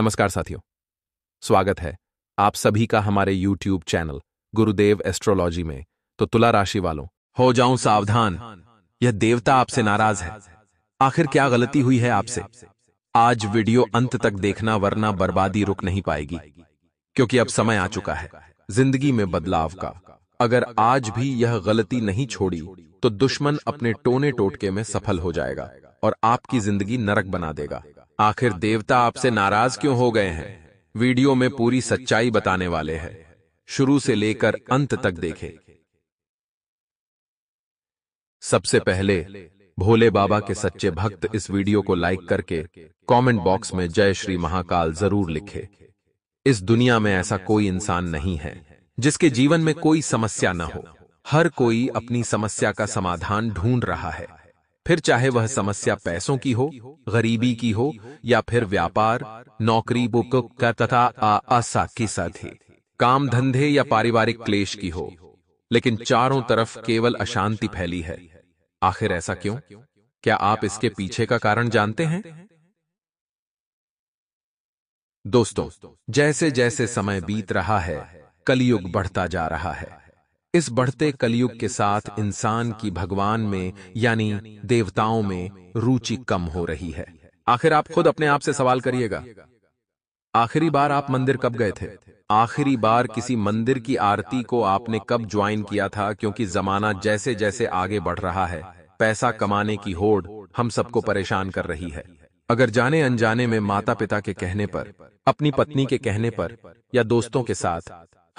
नमस्कार साथियों स्वागत है आप सभी का हमारे YouTube चैनल गुरुदेव एस्ट्रोलॉजी में तो तुला राशि वालों हो जाऊं सावधान यह देवता आपसे नाराज है आखिर क्या गलती हुई है आपसे आज वीडियो अंत तक देखना वरना बर्बादी रुक नहीं पाएगी क्योंकि अब समय आ चुका है जिंदगी में बदलाव का अगर आज भी यह गलती नहीं छोड़ी तो दुश्मन अपने टोने टोटके में सफल हो जाएगा और आपकी जिंदगी नरक बना देगा आखिर देवता आपसे नाराज क्यों हो गए हैं वीडियो में पूरी सच्चाई बताने वाले हैं शुरू से लेकर अंत तक देखें सबसे पहले भोले बाबा के सच्चे भक्त इस वीडियो को लाइक करके कमेंट बॉक्स में जय श्री महाकाल जरूर लिखे इस दुनिया में ऐसा कोई इंसान नहीं है जिसके जीवन में कोई समस्या न हो हर कोई अपनी समस्या का समाधान ढूंढ रहा है फिर चाहे वह समस्या पैसों की हो गरीबी की हो या फिर व्यापार नौकरी बुक का तथा आसा की साथी काम धंधे या पारिवारिक क्लेश की हो लेकिन चारों तरफ केवल अशांति फैली है आखिर ऐसा क्यों क्या आप इसके पीछे का कारण जानते हैं दोस्तों जैसे जैसे समय बीत रहा है कलयुग बढ़ता जा रहा है इस बढ़ते कलयुग के साथ इंसान की भगवान में यानी देवताओं में रुचि कम हो रही है आखिर आप खुद अपने आप से सवाल करिएगा आखिरी बार आप मंदिर कब गए थे आखिरी बार किसी मंदिर की आरती को आपने कब ज्वाइन किया था क्योंकि जमाना जैसे जैसे आगे बढ़ रहा है पैसा कमाने की होड़ हम सबको परेशान कर रही है अगर जाने अनजाने में माता पिता के कहने पर अपनी पत्नी के कहने पर या दोस्तों के साथ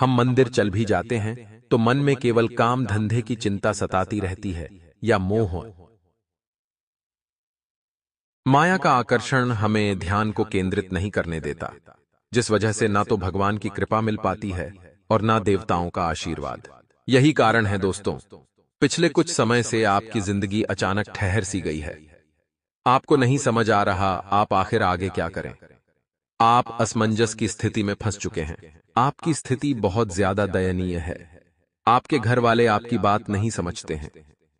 हम मंदिर चल भी जाते हैं तो मन में केवल काम धंधे की चिंता सताती रहती है या मोह हो माया का आकर्षण हमें ध्यान को केंद्रित नहीं करने देता जिस वजह से ना तो भगवान की कृपा मिल पाती है और ना देवताओं का आशीर्वाद यही कारण है दोस्तों पिछले कुछ समय से आपकी जिंदगी अचानक ठहर सी गई है आपको नहीं समझ आ रहा आप आखिर आगे क्या करें आप असमंजस की स्थिति में फंस चुके हैं आपकी स्थिति बहुत ज्यादा दयनीय है आपके घर वाले आपकी बात नहीं समझते हैं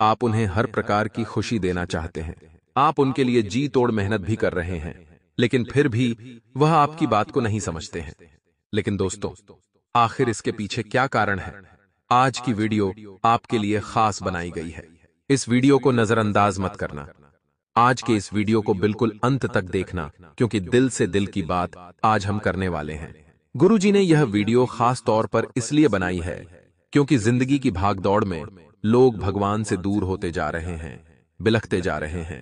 आप उन्हें हर प्रकार की खुशी देना चाहते हैं आप उनके लिए जी तोड़ मेहनत भी कर रहे हैं लेकिन फिर भी वह आपकी बात को नहीं समझते हैं लेकिन दोस्तों आखिर इसके पीछे क्या कारण है आज की वीडियो आपके लिए खास बनाई गई है इस वीडियो को नजरअंदाज मत करना आज के इस वीडियो को बिल्कुल अंत तक देखना क्योंकि दिल से दिल की बात आज हम करने वाले हैं गुरुजी ने यह वीडियो खास तौर पर इसलिए बनाई है क्योंकि जिंदगी की भागदौड़ में लोग भगवान से दूर होते जा रहे हैं बिलखते जा रहे हैं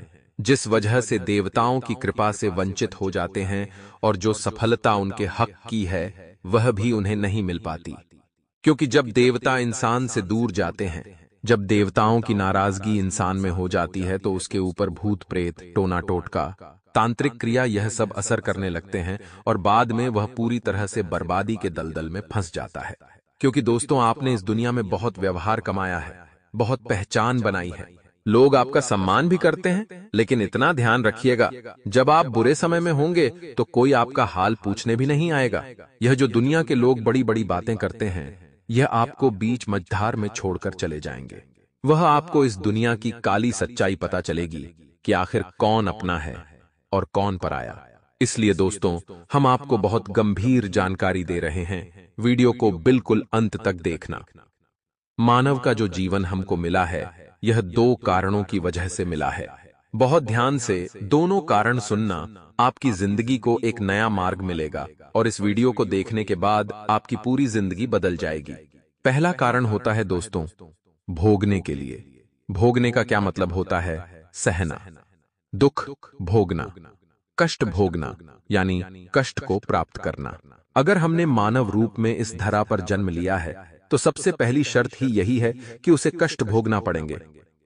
जिस वजह से देवताओं की कृपा से वंचित हो जाते हैं और जो सफलता उनके हक की है वह भी उन्हें नहीं मिल पाती क्योंकि जब देवता इंसान से दूर जाते हैं जब देवताओं की नाराजगी इंसान में हो जाती है तो उसके तो ऊपर भूत प्रेत टोना टोटका तांत्रिक क्रिया यह सब असर करने लगते हैं और बाद में वह पूरी तरह से बर्बादी के दलदल में फंस जाता है क्योंकि दोस्तों आपने इस दुनिया में बहुत व्यवहार कमाया है बहुत पहचान बनाई है लोग आपका सम्मान भी करते हैं लेकिन इतना ध्यान रखिएगा जब आप बुरे समय में होंगे तो, तो कोई आपका हाल पूछने भी नहीं आएगा यह जो दुनिया के लोग बड़ी बड़ी बातें करते हैं यह आपको बीच मझधार में छोड़कर चले जाएंगे वह आपको इस दुनिया की काली सच्चाई पता चलेगी कि आखिर कौन अपना है और कौन पर आया इसलिए दोस्तों हम आपको बहुत गंभीर जानकारी दे रहे हैं वीडियो को बिल्कुल अंत तक देखना मानव का जो जीवन हमको मिला है यह दो कारणों की वजह से मिला है बहुत ध्यान से दोनों कारण सुनना आपकी जिंदगी को एक नया मार्ग मिलेगा और इस वीडियो को देखने के बाद आपकी पूरी जिंदगी बदल जाएगी पहला कारण होता है दोस्तों भोगने के लिए भोगने का क्या मतलब होता है सहना दुख भोगना कष्ट भोगना यानी कष्ट को प्राप्त करना अगर हमने मानव रूप में इस धरा पर जन्म लिया है तो सबसे पहली शर्त ही यही है कि उसे कष्ट भोगना पड़ेंगे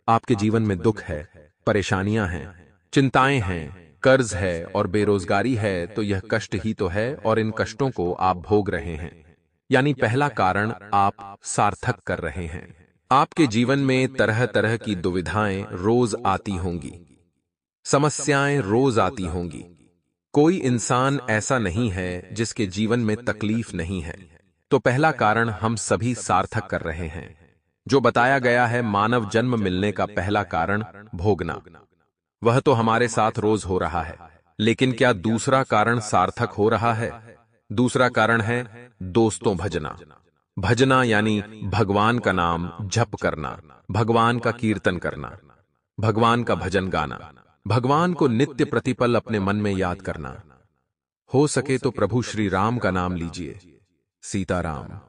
आपके जीवन में दुख है परेशानियां हैं चिंताएं हैं कर्ज है और बेरोजगारी है तो यह कष्ट ही तो है और इन कष्टों को आप भोग रहे हैं यानी पहला कारण आप सार्थक कर रहे हैं आपके जीवन में तरह तरह की दुविधाएं रोज आती होंगी समस्याएं रोज आती होंगी कोई इंसान ऐसा नहीं है जिसके जीवन में तकलीफ नहीं है तो पहला कारण हम सभी सार्थक कर रहे हैं जो बताया गया है मानव जन्म मिलने का पहला कारण भोगना वह तो हमारे साथ रोज हो रहा है लेकिन क्या दूसरा कारण सार्थक हो रहा है दूसरा कारण है दोस्तों भजना भजना यानी भगवान का नाम जप करना भगवान का कीर्तन करना भगवान का भजन गाना भगवान को नित्य प्रतिपल अपने मन में याद करना हो सके तो प्रभु श्री राम का नाम लीजिए सीताराम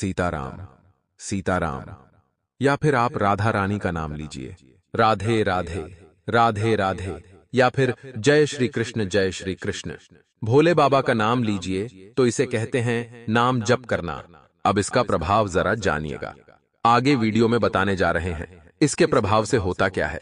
सीताराम सीताराम या फिर आप राधा रानी का नाम लीजिए राधे राधे राधे राधे या फिर जय श्री कृष्ण जय श्री कृष्ण भोले बाबा का नाम लीजिए तो इसे कहते हैं नाम जप करना अब इसका प्रभाव जरा जानिएगा आगे वीडियो में बताने जा रहे हैं इसके प्रभाव से होता क्या है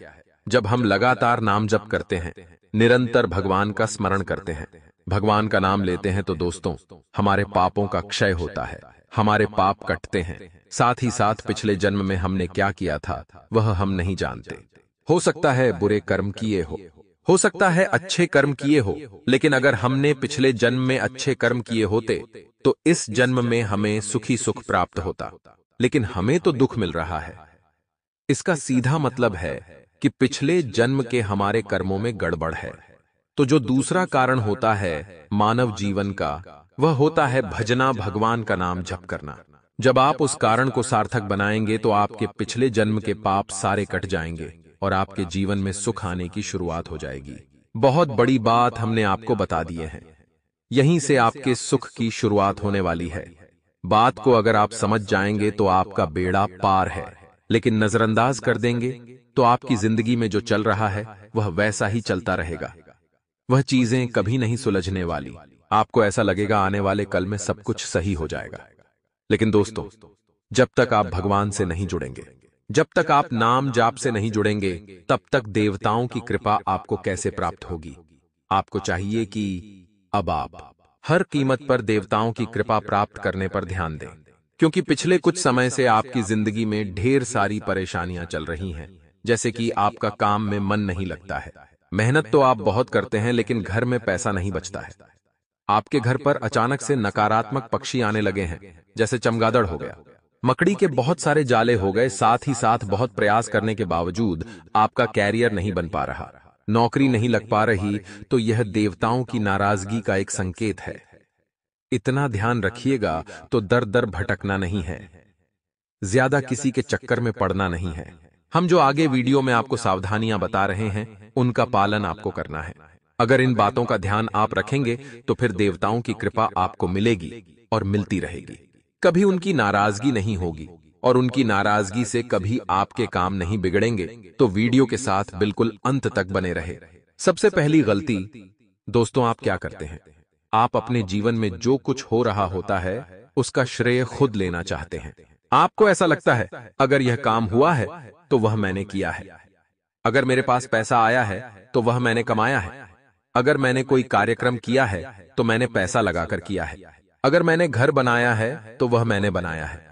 जब हम लगातार नाम जप करते हैं निरंतर भगवान का स्मरण करते हैं भगवान का नाम लेते हैं तो दोस्तों हमारे पापों का क्षय होता है हमारे पाप कटते हैं साथ ही साथ पिछले जन्म में हमने क्या किया था वह हम नहीं जानते हो सकता है बुरे कर्म किए हो हो सकता है अच्छे कर्म किए हो लेकिन अगर हमने पिछले जन्म में अच्छे कर्म किए होते तो इस जन्म में हमें सुखी सुख प्राप्त होता लेकिन हमें तो दुख मिल रहा है इसका सीधा मतलब है कि पिछले जन्म के हमारे कर्मों में गड़बड़ है तो जो दूसरा कारण होता है मानव जीवन का वह होता है भजना भगवान का नाम जप करना जब आप उस कारण को सार्थक बनाएंगे तो आपके पिछले जन्म के पाप सारे कट जाएंगे और आपके जीवन में सुख आने की शुरुआत हो जाएगी बहुत बड़ी बात हमने आपको बता दिए हैं यहीं से आपके सुख की शुरुआत होने वाली है बात को अगर आप समझ जाएंगे तो आपका बेड़ा पार है लेकिन नजरअंदाज कर देंगे तो आपकी जिंदगी में जो चल रहा है वह वैसा ही चलता रहेगा वह चीजें कभी नहीं सुलझने वाली आपको ऐसा लगेगा आने वाले कल में सब कुछ सही हो जाएगा लेकिन दोस्तों जब तक आप भगवान से नहीं जुड़ेंगे जब तक आप नाम जाप से नहीं जुड़ेंगे तब तक देवताओं की कृपा आपको कैसे प्राप्त होगी आपको चाहिए कि अब आप हर कीमत पर देवताओं की कृपा प्राप्त करने पर ध्यान दें क्योंकि पिछले कुछ समय से आपकी जिंदगी में ढेर सारी परेशानियां चल रही हैं जैसे कि आपका काम में मन नहीं लगता है मेहनत तो आप बहुत करते हैं लेकिन घर में पैसा नहीं बचता है आपके घर पर अचानक से नकारात्मक पक्षी आने लगे हैं जैसे चमगादड़ हो गया मकड़ी के बहुत सारे जाले हो गए साथ ही साथ बहुत प्रयास करने के बावजूद आपका कैरियर नहीं बन पा रहा नौकरी नहीं लग पा रही तो यह तो देवताओं की नाराजगी का एक संकेत है इतना ध्यान रखिएगा तो, तो दर दर भटकना नहीं है ज्यादा किसी के चक्कर में पड़ना नहीं है हम जो आगे वीडियो में आपको सावधानियां बता रहे हैं उनका पालन आपको करना है अगर इन बातों का ध्यान आप रखेंगे तो फिर देवताओं की कृपा आपको मिलेगी और मिलती रहेगी कभी उनकी नाराजगी नहीं होगी और उनकी नाराजगी से कभी आपके काम नहीं बिगड़ेंगे तो वीडियो के साथ बिल्कुल अंत तक बने रहे सबसे पहली गलती दोस्तों आप क्या करते हैं आप अपने जीवन में जो कुछ हो रहा होता है उसका श्रेय खुद लेना चाहते हैं आपको ऐसा लगता है अगर यह काम हुआ है तो वह मैंने किया है अगर मेरे पास पैसा आया है तो वह मैंने कमाया है अगर मैंने कोई कार्यक्रम किया है तो मैंने पैसा लगाकर किया है अगर मैंने घर बनाया है तो वह मैंने बनाया है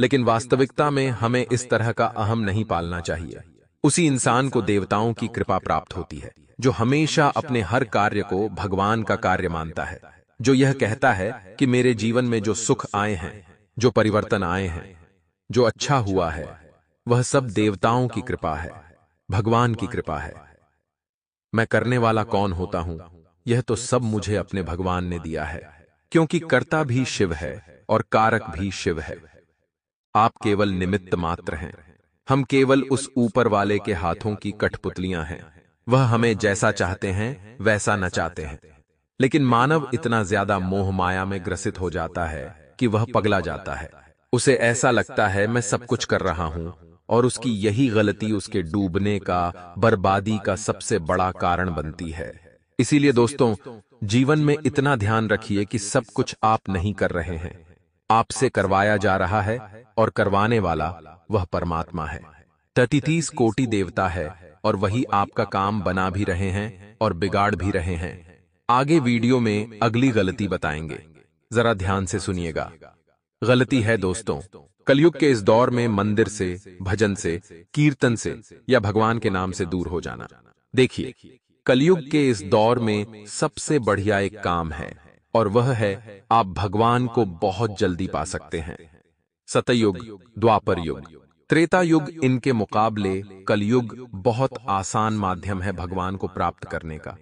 लेकिन वास्तविकता में हमें इस तरह का अहम नहीं पालना चाहिए उसी इंसान को देवताओं की कृपा प्राप्त होती है जो हमेशा अपने हर कार्य को भगवान का कार्य मानता है जो यह कहता है कि मेरे जीवन में जो सुख आए हैं जो परिवर्तन आए हैं जो अच्छा हुआ है वह सब देवताओं की कृपा है भगवान की कृपा है मैं करने वाला कौन होता हूँ यह तो सब मुझे अपने भगवान ने दिया है क्योंकि कर्ता भी शिव है और कारक भी शिव है आप केवल निमित्त मात्र हैं हम केवल उस ऊपर वाले के हाथों की कठपुतलियां हैं वह हमें जैसा चाहते हैं वैसा नचाते हैं लेकिन मानव इतना ज्यादा मोह माया में ग्रसित हो जाता है कि वह पगला जाता है उसे ऐसा लगता है मैं सब कुछ कर रहा हूं और उसकी यही गलती उसके डूबने का बर्बादी का सबसे बड़ा कारण बनती है इसीलिए दोस्तों जीवन में इतना ध्यान रखिए कि सब कुछ आप नहीं कर रहे हैं आपसे करवाया जा रहा है और करवाने वाला वह परमात्मा है तैतीस कोटि देवता है और वही आपका काम बना भी रहे हैं और बिगाड़ भी रहे हैं आगे वीडियो में अगली गलती बताएंगे जरा ध्यान से सुनिएगा गलती है दोस्तों कलयुग के इस दौर में मंदिर से भजन से कीर्तन से या भगवान के नाम से दूर हो जाना देखिए कलयुग के इस दौर में सबसे बढ़िया एक काम है और वह है आप भगवान को बहुत जल्दी पा सकते हैं सतयुग द्वापर युग त्रेता युग इनके मुकाबले कलयुग बहुत आसान माध्यम है भगवान को प्राप्त करने का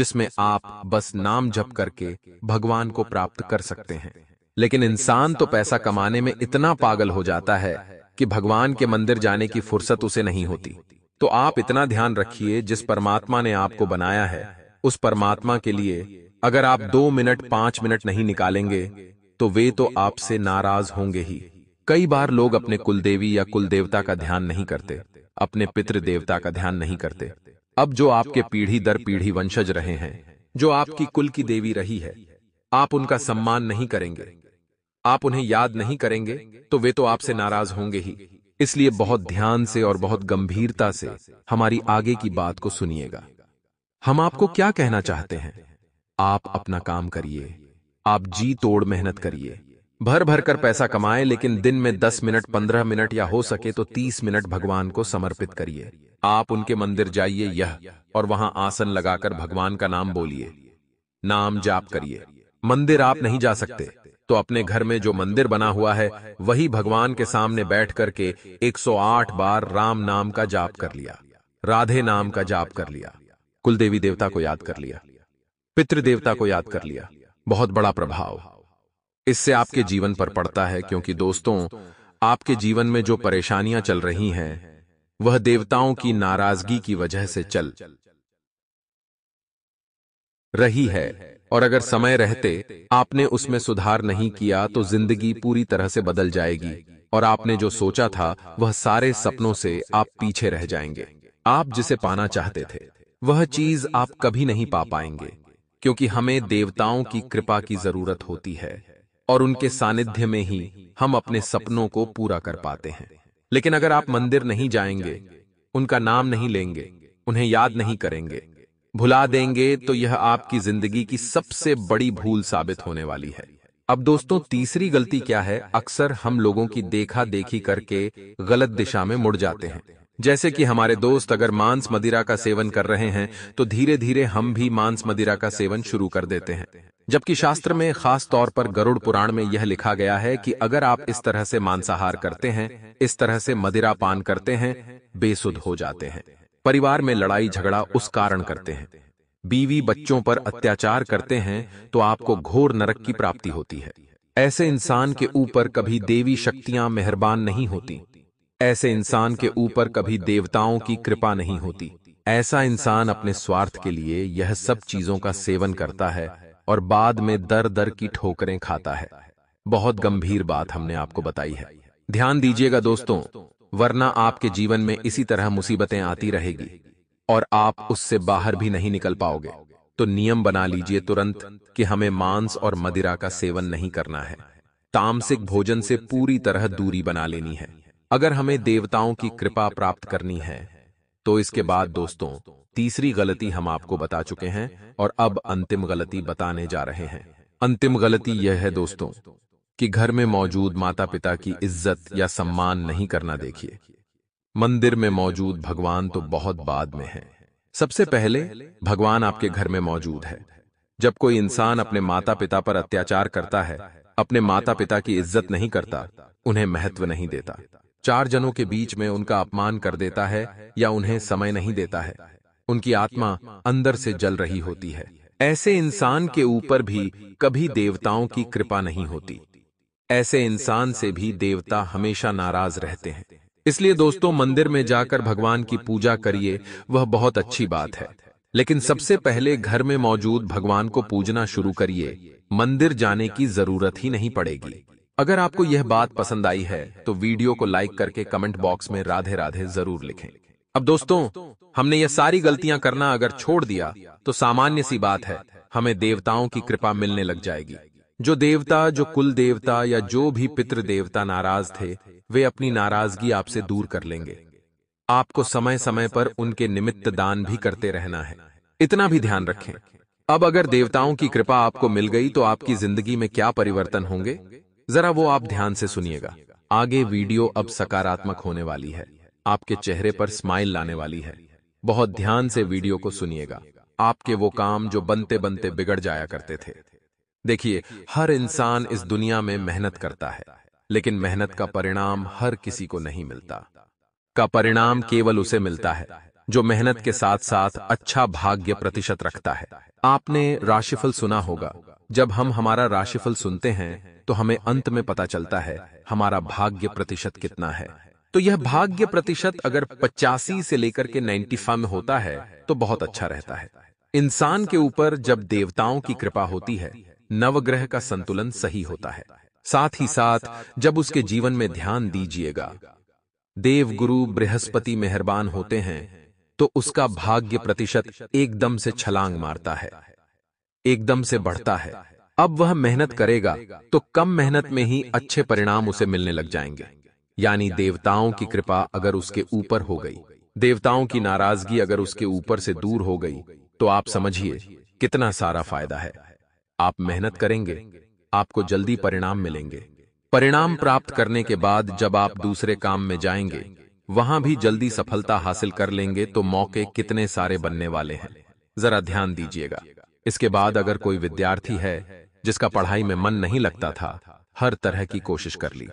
जिसमें आप बस नाम जप करके भगवान को प्राप्त कर सकते हैं लेकिन इंसान तो, तो पैसा कमाने में इतना पागल हो जाता है कि भगवान के मंदिर जाने की फुर्सत उसे नहीं होती तो आप इतना ध्यान रखिए जिस परमात्मा ने आपको बनाया है उस परमात्मा के लिए अगर आप दो मिनट पांच मिनट नहीं निकालेंगे तो वे तो आपसे नाराज होंगे ही कई बार लोग अपने कुलदेवी या कुल देवता का ध्यान नहीं करते अपने पितृ देवता का ध्यान नहीं करते अब जो आपके पीढ़ी दर पीढ़ी वंशज रहे हैं जो आपकी कुल की देवी रही है आप उनका सम्मान नहीं करेंगे आप उन्हें याद नहीं करेंगे तो वे तो आपसे नाराज होंगे ही इसलिए बहुत ध्यान से और बहुत गंभीरता से हमारी आगे की बात को सुनिएगा हम आपको क्या कहना चाहते हैं आप अपना काम करिए आप जी तोड़ मेहनत करिए भर भर कर पैसा कमाएं लेकिन दिन में 10 मिनट 15 मिनट या हो सके तो 30 मिनट भगवान को समर्पित करिए आप उनके मंदिर जाइए यह और वहां आसन लगाकर भगवान का नाम बोलिए नाम जाप करिए मंदिर आप नहीं जा सकते तो अपने घर में जो मंदिर बना हुआ है वही भगवान के सामने बैठ करके 108 बार राम नाम का जाप कर लिया राधे नाम का जाप कर लिया कुल देवी देवता को याद कर लिया पितृ देवता को याद कर लिया बहुत बड़ा प्रभाव इससे आपके जीवन पर पड़ता है क्योंकि दोस्तों आपके जीवन में जो परेशानियां चल रही हैं वह देवताओं की नाराजगी की वजह से चल रही है और अगर समय रहते आपने उसमें सुधार नहीं किया तो जिंदगी पूरी तरह से बदल जाएगी और आपने जो सोचा था वह सारे सपनों से आप पीछे रह जाएंगे आप जिसे पाना चाहते थे वह चीज आप कभी नहीं पा पाएंगे क्योंकि हमें देवताओं की कृपा की जरूरत होती है और उनके सानिध्य में ही हम अपने सपनों को पूरा कर पाते हैं लेकिन अगर आप मंदिर नहीं जाएंगे उनका नाम नहीं लेंगे उन्हें याद नहीं करेंगे भुला देंगे तो यह आपकी जिंदगी की सबसे बड़ी भूल साबित होने वाली है अब दोस्तों तीसरी गलती क्या है अक्सर हम लोगों की देखा देखी करके गलत दिशा में मुड़ जाते हैं जैसे कि हमारे दोस्त अगर मांस मदिरा का सेवन कर रहे हैं तो धीरे धीरे हम भी मांस मदिरा का सेवन शुरू कर देते हैं जबकि शास्त्र में खास तौर पर गरुड़ पुराण में यह लिखा गया है कि अगर आप इस तरह से मांसाहार करते हैं इस तरह से मदिरा पान करते हैं बेसुध हो जाते हैं परिवार में लड़ाई झगड़ा उस कारण करते हैं बीवी बच्चों पर अत्याचार करते हैं तो आपको घोर नरक की प्राप्ति होती है ऐसे इंसान के ऊपर कभी देवी शक्तियां मेहरबान नहीं होती ऐसे इंसान के ऊपर कभी देवताओं की कृपा नहीं होती ऐसा इंसान अपने स्वार्थ के लिए यह सब चीजों का सेवन करता है और बाद में दर दर की ठोकरें खाता है बहुत गंभीर बात हमने आपको बताई है ध्यान दीजिएगा दोस्तों वरना आपके जीवन में इसी तरह मुसीबतें आती रहेगी और आप उससे बाहर भी नहीं निकल पाओगे तो नियम बना लीजिए तुरंत कि हमें मांस और मदिरा का सेवन नहीं करना है तामसिक भोजन से पूरी तरह दूरी बना लेनी है अगर हमें देवताओं की कृपा प्राप्त करनी है तो इसके बाद दोस्तों तीसरी गलती हम आपको बता चुके हैं और अब अंतिम गलती बताने जा रहे हैं अंतिम गलती यह है दोस्तों कि घर में मौजूद माता पिता की इज्जत या सम्मान नहीं करना देखिए मंदिर में मौजूद भगवान तो बहुत बाद में है सबसे पहले भगवान आपके घर में मौजूद है जब कोई इंसान अपने माता पिता पर अत्याचार करता है अपने माता पिता की इज्जत नहीं करता उन्हें महत्व नहीं देता चार जनों के बीच में उनका अपमान कर देता है या उन्हें समय नहीं देता है उनकी आत्मा अंदर से जल रही होती है ऐसे इंसान के ऊपर भी कभी देवताओं की कृपा नहीं होती ऐसे इंसान से भी देवता हमेशा नाराज रहते हैं इसलिए दोस्तों मंदिर में जाकर भगवान की पूजा करिए वह बहुत अच्छी बात है लेकिन सबसे पहले घर में मौजूद भगवान को पूजना शुरू करिए मंदिर जाने की जरूरत ही नहीं पड़ेगी अगर आपको यह बात पसंद आई है तो वीडियो को लाइक करके कमेंट बॉक्स में राधे राधे जरूर लिखें अब दोस्तों हमने यह सारी गलतियां करना अगर छोड़ दिया तो सामान्य सी बात है हमें देवताओं की कृपा मिलने लग जाएगी जो देवता जो कुल देवता या जो भी पितृ देवता नाराज थे वे अपनी नाराजगी आपसे दूर कर लेंगे आपको समय समय पर उनके निमित्त दान भी करते रहना है इतना भी ध्यान रखें अब अगर देवताओं की कृपा आपको मिल गई तो आपकी जिंदगी में क्या परिवर्तन होंगे जरा वो आप ध्यान से सुनिएगा आगे वीडियो अब सकारात्मक होने वाली है आपके चेहरे पर स्माइल लाने वाली है बहुत ध्यान से वीडियो को सुनिएगा आपके वो काम जो बनते बनते बिगड़ जाया करते थे देखिए हर इंसान इस दुनिया में मेहनत करता है लेकिन मेहनत का परिणाम हर किसी को नहीं मिलता का परिणाम केवल उसे मिलता है जो मेहनत के साथ साथ अच्छा, अच्छा भाग्य प्रतिशत रखता है आपने राशिफल सुना होगा जब हम हमारा राशिफल सुनते हैं तो, तो हमें अंत में पता चलता है हमारा भाग्य प्रतिशत कितना है तो यह तो भाग्य प्रतिशत अगर पचासी से लेकर के नाइन्टी में होता है तो, तो बहुत अच्छा, अच्छा रहता है इंसान के ऊपर जब देवताओं की कृपा होती है नवग्रह का संतुलन सही होता है साथ ही साथ जब उसके जीवन में ध्यान दीजिएगा देव गुरु बृहस्पति मेहरबान होते हैं तो उसका भाग्य प्रतिशत एकदम से छलांग मारता है एकदम से बढ़ता है अब वह मेहनत करेगा तो कम मेहनत में ही अच्छे परिणाम उसे मिलने लग जाएंगे यानी देवताओं की कृपा अगर उसके ऊपर हो गई देवताओं की नाराजगी अगर उसके ऊपर से दूर हो गई तो आप समझिए कितना सारा फायदा है आप मेहनत करेंगे आपको जल्दी परिणाम मिलेंगे परिणाम प्राप्त करने के बाद जब आप दूसरे काम में जाएंगे वहां भी जल्दी सफलता हासिल कर लेंगे तो मौके कितने सारे बनने वाले हैं जरा ध्यान दीजिएगा इसके बाद अगर कोई विद्यार्थी है जिसका पढ़ाई में मन नहीं लगता था हर तरह की कोशिश कर ली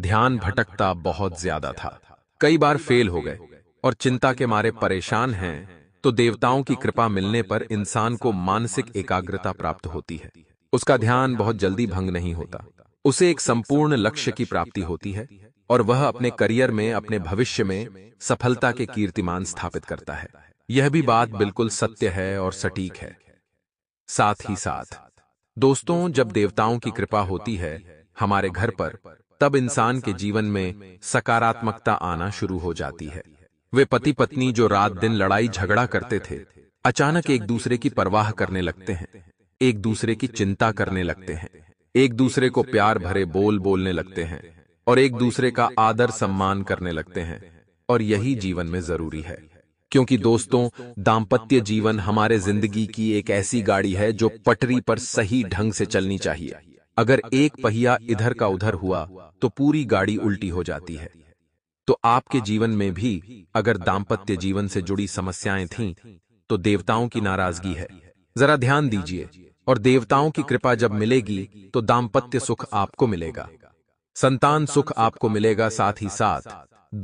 ध्यान भटकता बहुत ज्यादा था कई बार फेल हो गए और चिंता के मारे परेशान हैं तो देवताओं की कृपा मिलने पर इंसान को मानसिक एकाग्रता प्राप्त होती है उसका ध्यान बहुत जल्दी भंग नहीं होता उसे एक संपूर्ण लक्ष्य की प्राप्ति होती है और वह अपने करियर में अपने भविष्य में सफलता के कीर्तिमान स्थापित करता है यह भी बात बिल्कुल सत्य है और सटीक है साथ ही साथ दोस्तों जब देवताओं की कृपा होती है हमारे घर पर तब इंसान के जीवन में सकारात्मकता आना शुरू हो जाती है वे पति पत्नी जो रात दिन लड़ाई झगड़ा करते थे अचानक एक दूसरे की परवाह करने लगते हैं एक दूसरे की चिंता करने लगते हैं एक दूसरे को प्यार भरे बोल बोलने लगते हैं और एक दूसरे का आदर सम्मान करने लगते हैं और यही जीवन में जरूरी है क्योंकि दोस्तों दाम्पत्य जीवन हमारे जिंदगी की एक ऐसी गाड़ी है जो पटरी पर सही ढंग से चलनी चाहिए अगर एक पहिया इधर का उधर हुआ तो पूरी गाड़ी उल्टी हो जाती है तो आपके जीवन में भी अगर दाम्पत्य जीवन से जुड़ी समस्याएं थीं, तो, तो देवताओं की नाराजगी है जरा ध्यान दीजिए और देवताओं की कृपा जब मिलेगी तो, तो दाम्पत्य सुख आपको मिलेगा संतान सुख आपको मिलेगा साथ ही साथ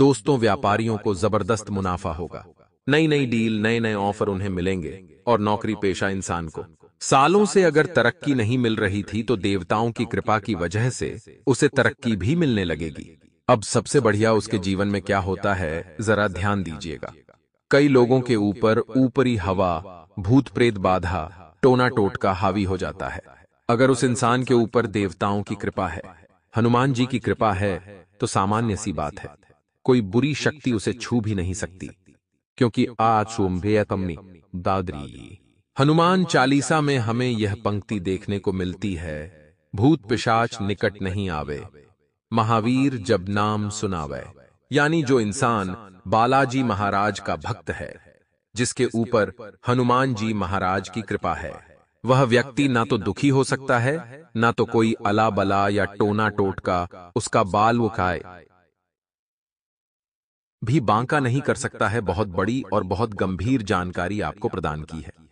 दोस्तों व्यापारियों को जबरदस्त मुनाफा होगा नई नई डील नए नए ऑफर उन्हें मिलेंगे और नौकरी पेशा इंसान को सालों से अगर तरक्की नहीं मिल रही थी तो देवताओं की कृपा की वजह से उसे तरक्की भी मिलने लगेगी अब सबसे बढ़िया उसके जीवन में क्या होता है जरा ध्यान दीजिएगा कई लोगों के ऊपर ऊपरी हवा भूत प्रेत बाधा टोना टोटका हावी हो जाता है अगर उस इंसान के ऊपर देवताओं की कृपा है हनुमान जी की कृपा है तो सामान्य सी बात है कोई बुरी शक्ति उसे छू भी नहीं सकती क्योंकि आचुम्भेयतमनी दादरी हनुमान चालीसा में हमें यह पंक्ति देखने को मिलती है भूत पिशाच निकट नहीं आवे महावीर जब नाम सुनावे यानी जो इंसान बालाजी महाराज का भक्त है जिसके ऊपर हनुमान जी महाराज की कृपा है वह व्यक्ति ना तो दुखी हो सकता है ना तो कोई अला बला या टोना टोट का उसका बाल वो भी बांका नहीं कर सकता है बहुत बड़ी और बहुत गंभीर जानकारी आपको प्रदान की है